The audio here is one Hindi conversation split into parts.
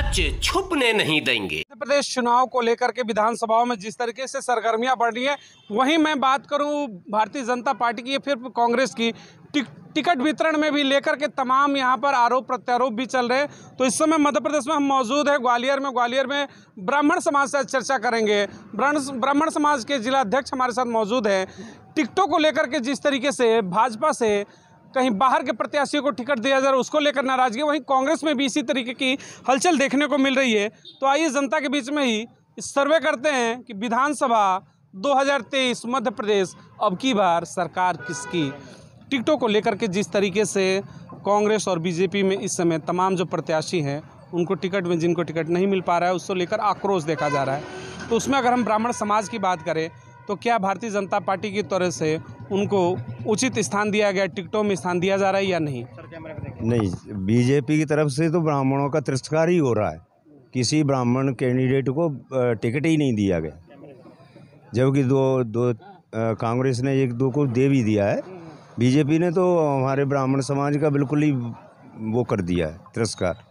सच छुपने नहीं देंगे प्रदेश चुनाव को लेकर के विधानसभाओं में जिस तरीके से सरगर्मियां बढ़ रही हैं वहीं मैं बात करूं भारतीय जनता पार्टी की फिर कांग्रेस की टिक, टिकट वितरण में भी लेकर के तमाम यहां पर आरोप प्रत्यारोप भी चल रहे हैं तो इस समय मध्य प्रदेश में हम मौजूद हैं ग्वालियर में ग्वालियर में ब्राह्मण समाज से चर्चा करेंगे ब्राह्मण समाज के जिला अध्यक्ष हमारे साथ मौजूद हैं टिकटों को लेकर के जिस तरीके से भाजपा से कहीं बाहर के प्रत्याशियों को टिकट दिया जा रहा है उसको लेकर नाराजगी वहीं कांग्रेस में भी इसी तरीके की हलचल देखने को मिल रही है तो आइए जनता के बीच में ही सर्वे करते हैं कि विधानसभा 2023 मध्य प्रदेश अब की बार सरकार किसकी टिकटों को लेकर के जिस तरीके से कांग्रेस और बीजेपी में इस समय तमाम जो प्रत्याशी हैं उनको टिकट में जिनको टिकट नहीं मिल पा रहा है उसको लेकर आक्रोश देखा जा रहा है तो उसमें अगर हम ब्राह्मण समाज की बात करें तो क्या भारतीय जनता पार्टी की तरह से उनको उचित स्थान दिया गया टिकटों में स्थान दिया जा रहा है या नहीं नहीं बीजेपी की तरफ से तो ब्राह्मणों का तिरस्कार ही हो रहा है किसी ब्राह्मण कैंडिडेट को टिकट ही नहीं दिया गया जबकि दो दो कांग्रेस ने एक दो को दे भी दिया है बीजेपी ने तो हमारे ब्राह्मण समाज का बिल्कुल ही वो कर दिया है तिरस्कार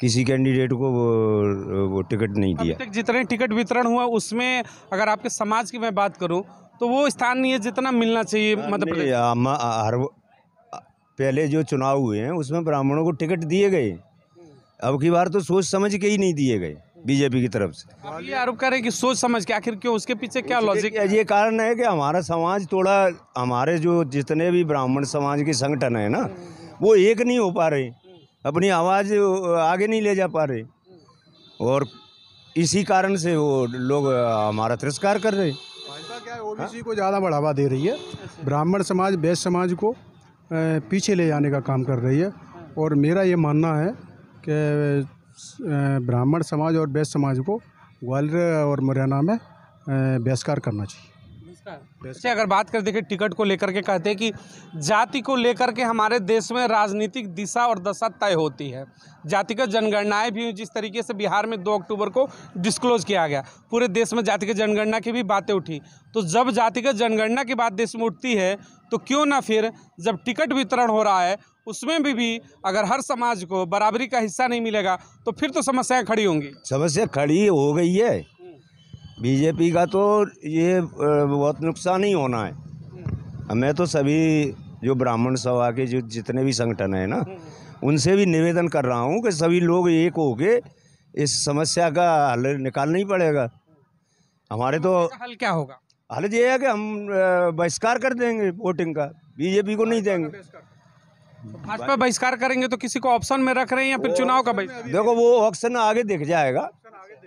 किसी कैंडिडेट को वो, वो टिकट नहीं दिया तक जितने टिकट वितरण हुआ उसमें अगर आपके समाज की मैं बात करूं तो वो स्थानीय जितना मिलना चाहिए मतलब हर पहले जो चुनाव हुए हैं उसमें ब्राह्मणों को टिकट दिए गए अब की बार तो सोच समझ के ही नहीं दिए गए बीजेपी की तरफ से ये आरोप कर रहे हैं कि सोच समझ के आखिर क्यों उसके पीछे क्या लॉजिक ये कारण है कि हमारा समाज थोड़ा हमारे जो जितने भी ब्राह्मण समाज के संगठन है ना वो एक नहीं हो पा रहे अपनी आवाज़ आगे नहीं ले जा पा रहे और इसी कारण से वो लोग हमारा तिरस्कार कर रहे हैं क्या है ओबीसी हाँ? को ज़्यादा बढ़ावा दे रही है अच्छा। ब्राह्मण समाज वैश्य समाज को पीछे ले जाने का काम कर रही है और मेरा ये मानना है कि ब्राह्मण समाज और वैश्य समाज को ग्वालियर और मुरैना में बहिष्कार करना चाहिए जैसे अगर बात कर देखिए टिकट को लेकर के कहते हैं कि जाति को लेकर के हमारे देश में राजनीतिक दिशा और दशा तय होती है जातिगत जनगणनाएं भी जिस तरीके से बिहार में 2 अक्टूबर को डिस्क्लोज किया गया पूरे देश में जातिगत जनगणना की भी बातें उठी तो जब जातिगत जनगणना की बात देश में उठती है तो क्यों ना फिर जब टिकट वितरण हो रहा है उसमें भी भी अगर हर समाज को बराबरी का हिस्सा नहीं मिलेगा तो फिर तो समस्याएं खड़ी होंगी समस्या खड़ी हो गई है बीजेपी का तो ये बहुत नुकसान ही होना है हमें तो सभी जो ब्राह्मण सभा के जो जितने भी संगठन हैं ना उनसे भी निवेदन कर रहा हूँ कि सभी लोग एक होके इस समस्या का हल निकालना ही पड़ेगा हमारे तो हल क्या होगा हल ये है कि हम बहिष्कार कर देंगे वोटिंग का बीजेपी को नहीं देंगे तो भाजपा बहिष्कार करेंगे तो किसी को ऑप्शन में रख रहे हैं या फिर चुनाव का देखो वो ऑप्शन आगे दिख जाएगा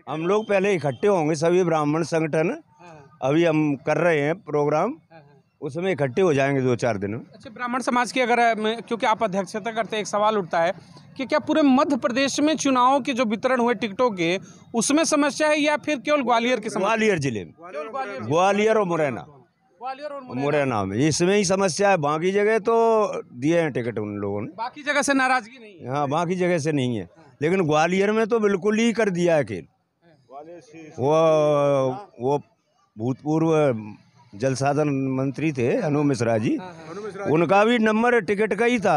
हम लोग पहले इकट्ठे होंगे सभी ब्राह्मण संगठन हाँ। अभी हम कर रहे हैं प्रोग्राम हाँ, हाँ। उसमें इकट्ठे हो जाएंगे दो चार दिन में अच्छा ब्राह्मण समाज की अगर क्योंकि आप अध्यक्षता करते एक सवाल उठता है कि क्या पूरे मध्य प्रदेश में चुनाव के जो वितरण हुए टिकटों के उसमें समस्या है या फिर केवल ग्वालियर के ग्वालियर जिले में ग्वालियर और मुरैना ग्वालियर और मुरैना में इसमें ही समस्या है बाकी जगह तो दिए हैं टिकट उन लोगों ने बाकी जगह से नाराजगी नहीं है हाँ बाकी जगह से नहीं है लेकिन ग्वालियर में तो बिल्कुल ही कर दिया है खेल वो वो भूतपूर्व जल साधन मंत्री थे अनु मिश्रा जी हाँ, हाँ। उनका भी नंबर टिकट का ही था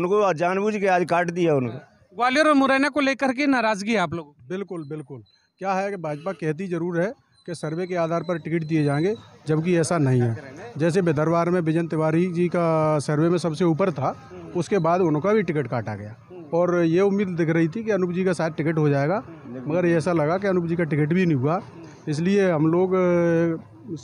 उनको जानबूझ के आज काट दिया उनको ग्वालियर और मुरैना को लेकर के नाराजगी है आप लोग बिल्कुल बिल्कुल क्या है कि भाजपा कहती जरूर है कि सर्वे के आधार पर टिकट दिए जाएंगे जबकि ऐसा नहीं है जैसे बेदरवार में विजय तिवारी जी का सर्वे में सबसे ऊपर था उसके बाद उनका भी टिकट काटा गया और ये उम्मीद दिख रही थी कि अनूप जी का शायद टिकट हो जाएगा मगर ऐसा लगा कि अनूप जी का टिकट भी नहीं हुआ इसलिए हम लोग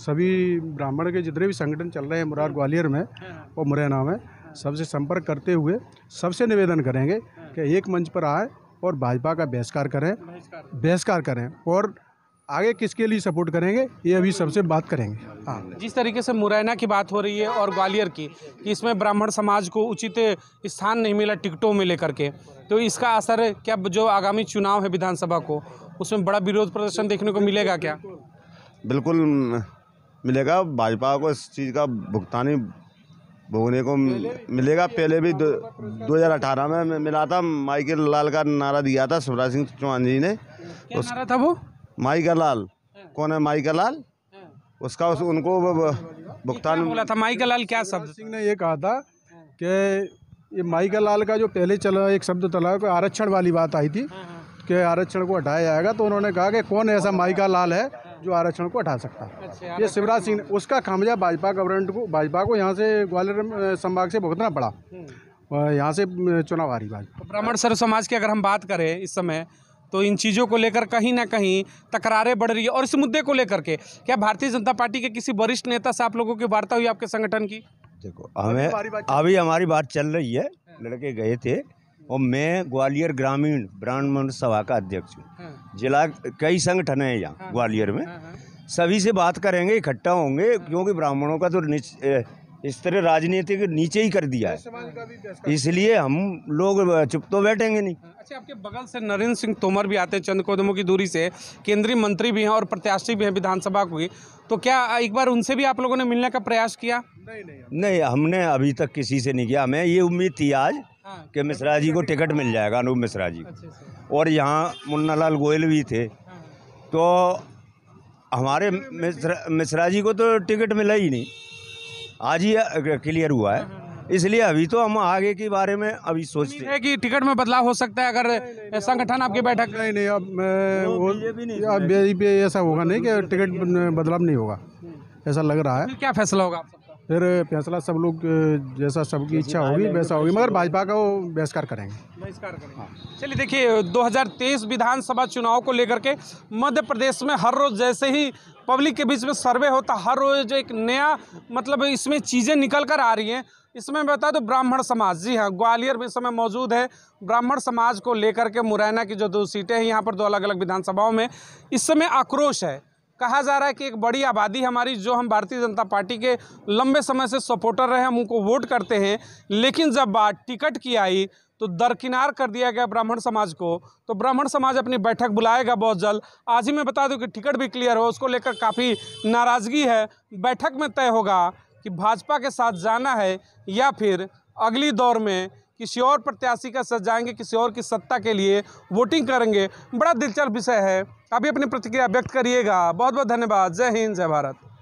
सभी ब्राह्मण के जितने भी संगठन चल रहे हैं मुरार ग्वालियर में और मुरैना में सबसे संपर्क करते हुए सबसे निवेदन करेंगे कि एक मंच पर आए और भाजपा का बहिष्कार करें बहिष्कार करें और आगे किसके लिए सपोर्ट करेंगे ये अभी सबसे बात करेंगे हाँ जिस तरीके से मुरैना की बात हो रही है और ग्वालियर की कि इसमें ब्राह्मण समाज को उचित स्थान नहीं मिला टिकटों में लेकर के तो इसका असर क्या जो आगामी चुनाव है विधानसभा को उसमें बड़ा विरोध प्रदर्शन देखने को मिलेगा क्या बिल्कुल मिलेगा भाजपा को इस चीज़ का भुगतान ही भोगने को मिलेगा पहले भी दो हज़ार अठारह में मिला था माइकिल लाल का नारा दिया था शिवराज सिंह चौहान जी ने क्या उस... नारा था वो माई का लाल हाँ। कौन है माई का लाल हाँ। उसका उस उनको भुगतान बोला था माई का लाल क्या शब्द सिंह ने ये कहा था हाँ। कि ये माई का लाल का जो पहले चला एक शब्द चला कोई आरक्षण वाली बात आई थी कि आरक्षण को हटाया जाएगा तो उन्होंने कहा कि कौन ऐसा माई का लाल है जो आरक्षण को हटा सकता है अच्छा, ये शिवराज सिंह उसका खामजा भाजपा गवर्नमेंट को भाजपा को यहाँ से ग्वालियर संभाग से भुगतना पड़ा हम्म। यहाँ से चुनाव आ रही भाजपा ब्राह्मण सर्व समाज की अगर हम बात करें इस समय तो इन चीज़ों को लेकर कहीं ना कहीं तकरारें बढ़ रही है और इस मुद्दे को लेकर के क्या भारतीय जनता पार्टी के किसी वरिष्ठ नेता से आप लोगों की वार्ता हुई आपके संगठन की देखो हमें अभी हमारी बात चल रही है लड़के गए थे और मैं ग्वालियर ग्रामीण ब्राह्मण सभा का अध्यक्ष हूँ हाँ। जिला कई संगठन है यहाँ हाँ। ग्वालियर में हाँ, सभी से बात करेंगे इकट्ठा होंगे क्योंकि ब्राह्मणों का तो इस तरह राजनीतिक नीचे ही कर दिया तो है इसलिए हम लोग चुप तो बैठेंगे नहीं हाँ, अच्छा आपके बगल से नरेंद्र सिंह तोमर भी आते हैं चंद कदमों की दूरी से केंद्रीय मंत्री भी हैं और प्रत्याशी भी हैं विधानसभा की तो क्या एक बार उनसे भी आप लोगों ने मिलने का प्रयास किया नहीं नहीं हमने अभी तक किसी से नहीं किया हमें ये उम्मीद थी आज हाँ। कि मिश्रा जी को टिकट मिल जाएगा अनूप मिश्रा जी अच्छा, अच्छा। और यहाँ मुन्ना लाल गोयल भी थे हाँ। तो हमारे मिश्रा जी को तो टिकट मिला ही नहीं आज ही क्लियर हुआ है इसलिए अभी तो हम आगे के बारे में अभी सोचते हैं कि टिकट में बदलाव हो सकता है अगर संगठन आपकी बैठक नहीं नहीं अब अब बीजेपी ऐसा होगा नहीं कि टिकट बदलाव नहीं होगा ऐसा लग रहा है क्या फैसला होगा फिर फैसला सब लोग जैसा सबकी इच्छा होगी वैसा तो होगी मगर भाजपा का वो बहिष्कार करेंगे बहिष्कार करेंगे चलिए देखिए 2023 विधानसभा चुनाव को लेकर के मध्य प्रदेश में हर रोज़ जैसे ही पब्लिक के बीच में सर्वे होता हर रोज एक नया मतलब इसमें चीज़ें निकल कर आ रही हैं इसमें बता दो ब्राह्मण समाज जी हाँ ग्वालियर में इस समय मौजूद है ब्राह्मण समाज को लेकर के मुरैना की जो दो सीटें हैं यहाँ पर दो अलग अलग विधानसभाओं में इस समय आक्रोश है कहा जा रहा है कि एक बड़ी आबादी हमारी जो हम भारतीय जनता पार्टी के लंबे समय से सपोर्टर रहे हम उनको वोट करते हैं लेकिन जब बात टिकट की आई तो दरकिनार कर दिया गया ब्राह्मण समाज को तो ब्राह्मण समाज अपनी बैठक बुलाएगा बहुत जल्द आज ही मैं बता दूं कि टिकट भी क्लियर हो उसको लेकर काफ़ी नाराज़गी है बैठक में तय होगा कि भाजपा के साथ जाना है या फिर अगली दौर में किसी और प्रत्याशी का साथ जाएंगे किसी और की सत्ता के लिए वोटिंग करेंगे बड़ा दिलचस्प विषय है अभी अपनी प्रतिक्रिया व्यक्त करिएगा बहुत बहुत धन्यवाद जय हिंद जय भारत